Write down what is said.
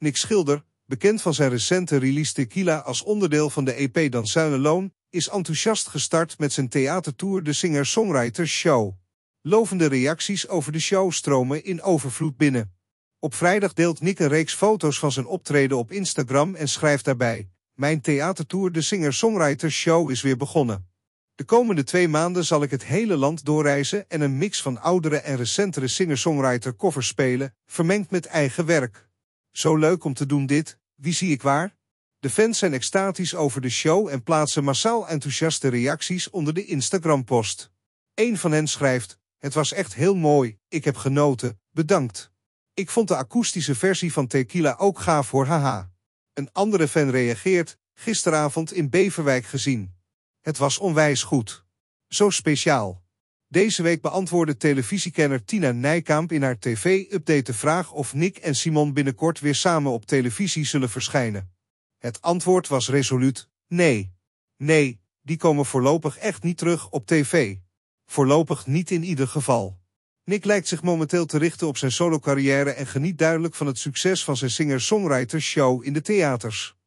Nick Schilder, bekend van zijn recente release Tequila als onderdeel van de EP 'Dan is enthousiast gestart met zijn theatertour De Singer-Songwriters Show. Lovende reacties over de show stromen in overvloed binnen. Op vrijdag deelt Nick een reeks foto's van zijn optreden op Instagram en schrijft daarbij: Mijn theatertour De Singer-Songwriters Show is weer begonnen. De komende twee maanden zal ik het hele land doorreizen en een mix van oudere en recentere singer-songwriter covers spelen, vermengd met eigen werk. Zo leuk om te doen dit, wie zie ik waar? De fans zijn extatisch over de show en plaatsen massaal enthousiaste reacties onder de Instagram-post. Een van hen schrijft, het was echt heel mooi, ik heb genoten, bedankt. Ik vond de akoestische versie van Tequila ook gaaf voor, haha. Een andere fan reageert, gisteravond in Beverwijk gezien. Het was onwijs goed. Zo speciaal. Deze week beantwoordde televisiekenner Tina Nijkamp in haar tv-update de vraag of Nick en Simon binnenkort weer samen op televisie zullen verschijnen. Het antwoord was resoluut nee. Nee, die komen voorlopig echt niet terug op tv. Voorlopig niet in ieder geval. Nick lijkt zich momenteel te richten op zijn solocarrière en geniet duidelijk van het succes van zijn singer-songwriter show in de theaters.